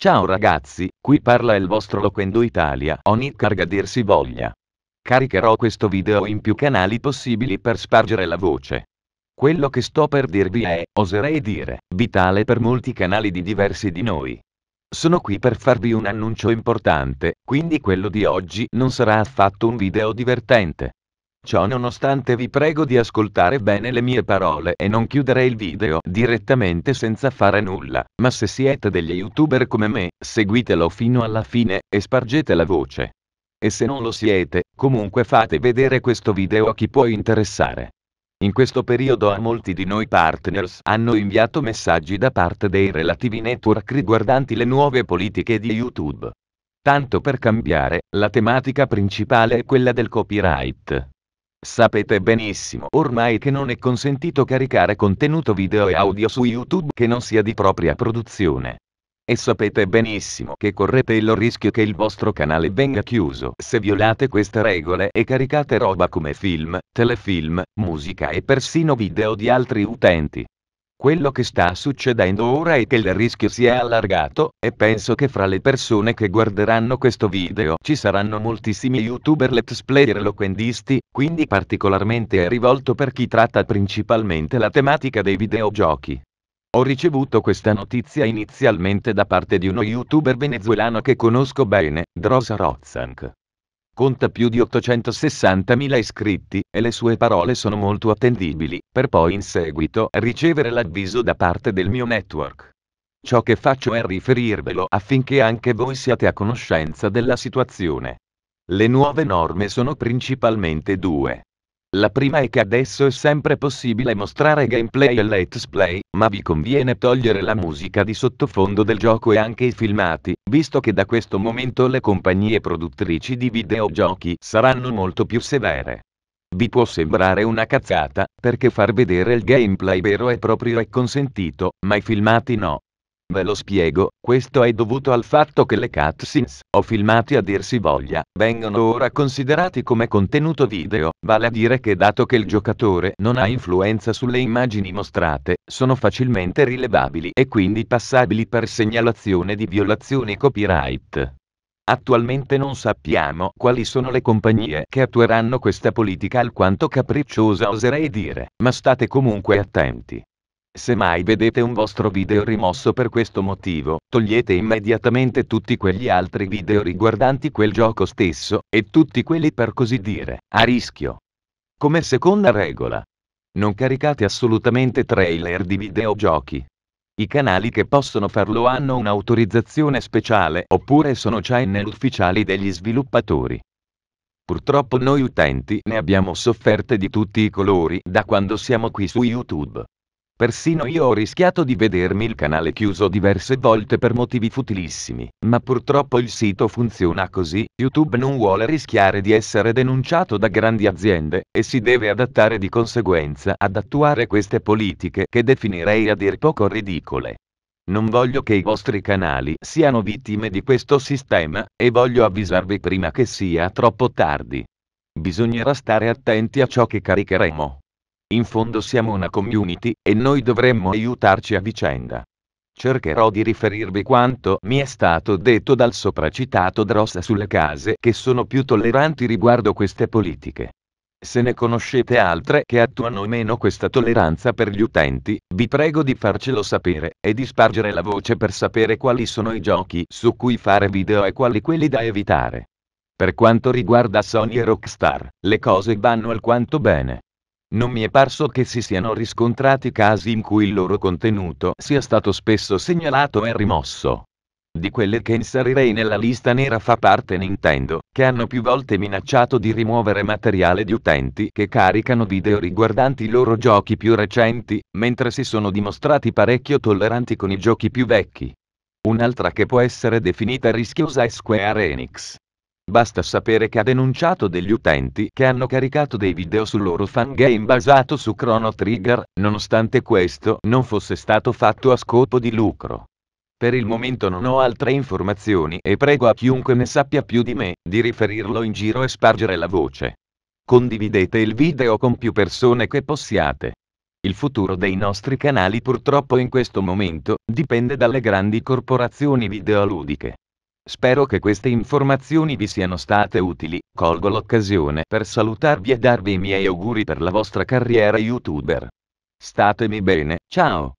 Ciao ragazzi, qui parla il vostro Loquendo Italia, ogni carga dir voglia. Caricherò questo video in più canali possibili per spargere la voce. Quello che sto per dirvi è, oserei dire, vitale per molti canali di diversi di noi. Sono qui per farvi un annuncio importante, quindi quello di oggi non sarà affatto un video divertente. Ciò nonostante vi prego di ascoltare bene le mie parole e non chiudere il video direttamente senza fare nulla, ma se siete degli youtuber come me, seguitelo fino alla fine e spargete la voce. E se non lo siete, comunque fate vedere questo video a chi può interessare. In questo periodo a molti di noi partners hanno inviato messaggi da parte dei relativi network riguardanti le nuove politiche di YouTube. Tanto per cambiare, la tematica principale è quella del copyright. Sapete benissimo ormai che non è consentito caricare contenuto video e audio su YouTube che non sia di propria produzione. E sapete benissimo che correte il rischio che il vostro canale venga chiuso se violate queste regole e caricate roba come film, telefilm, musica e persino video di altri utenti. Quello che sta succedendo ora è che il rischio si è allargato, e penso che fra le persone che guarderanno questo video ci saranno moltissimi youtuber let's player loquendisti, quindi particolarmente è rivolto per chi tratta principalmente la tematica dei videogiochi. Ho ricevuto questa notizia inizialmente da parte di uno youtuber venezuelano che conosco bene, Drosa Rozzank. Conta più di 860.000 iscritti, e le sue parole sono molto attendibili, per poi in seguito ricevere l'avviso da parte del mio network. Ciò che faccio è riferirvelo affinché anche voi siate a conoscenza della situazione. Le nuove norme sono principalmente due. La prima è che adesso è sempre possibile mostrare gameplay e let's play, ma vi conviene togliere la musica di sottofondo del gioco e anche i filmati, visto che da questo momento le compagnie produttrici di videogiochi saranno molto più severe. Vi può sembrare una cazzata, perché far vedere il gameplay vero e proprio è consentito, ma i filmati no, Ve lo spiego, questo è dovuto al fatto che le cutscenes, o filmati a dirsi voglia, vengono ora considerati come contenuto video, vale a dire che dato che il giocatore non ha influenza sulle immagini mostrate, sono facilmente rilevabili e quindi passabili per segnalazione di violazioni copyright. Attualmente non sappiamo quali sono le compagnie che attueranno questa politica alquanto capricciosa oserei dire, ma state comunque attenti. Se mai vedete un vostro video rimosso per questo motivo, togliete immediatamente tutti quegli altri video riguardanti quel gioco stesso, e tutti quelli per così dire, a rischio. Come seconda regola. Non caricate assolutamente trailer di videogiochi. I canali che possono farlo hanno un'autorizzazione speciale oppure sono channel ufficiali degli sviluppatori. Purtroppo noi utenti ne abbiamo sofferte di tutti i colori da quando siamo qui su YouTube. Persino io ho rischiato di vedermi il canale chiuso diverse volte per motivi futilissimi, ma purtroppo il sito funziona così, YouTube non vuole rischiare di essere denunciato da grandi aziende, e si deve adattare di conseguenza ad attuare queste politiche che definirei a dir poco ridicole. Non voglio che i vostri canali siano vittime di questo sistema, e voglio avvisarvi prima che sia troppo tardi. Bisognerà stare attenti a ciò che caricheremo. In fondo siamo una community e noi dovremmo aiutarci a vicenda. Cercherò di riferirvi quanto mi è stato detto dal sopracitato Dross sulle case che sono più tolleranti riguardo queste politiche. Se ne conoscete altre che attuano meno questa tolleranza per gli utenti, vi prego di farcelo sapere e di spargere la voce per sapere quali sono i giochi su cui fare video e quali quelli da evitare. Per quanto riguarda Sony e Rockstar, le cose vanno alquanto bene. Non mi è parso che si siano riscontrati casi in cui il loro contenuto sia stato spesso segnalato e rimosso. Di quelle che inserirei nella lista nera fa parte Nintendo, che hanno più volte minacciato di rimuovere materiale di utenti che caricano video riguardanti i loro giochi più recenti, mentre si sono dimostrati parecchio tolleranti con i giochi più vecchi. Un'altra che può essere definita rischiosa è Square Enix, Basta sapere che ha denunciato degli utenti che hanno caricato dei video sul loro fangame basato su Chrono Trigger, nonostante questo non fosse stato fatto a scopo di lucro. Per il momento non ho altre informazioni e prego a chiunque ne sappia più di me di riferirlo in giro e spargere la voce. Condividete il video con più persone che possiate. Il futuro dei nostri canali purtroppo in questo momento dipende dalle grandi corporazioni videoludiche. Spero che queste informazioni vi siano state utili, colgo l'occasione per salutarvi e darvi i miei auguri per la vostra carriera youtuber. Statemi bene, ciao!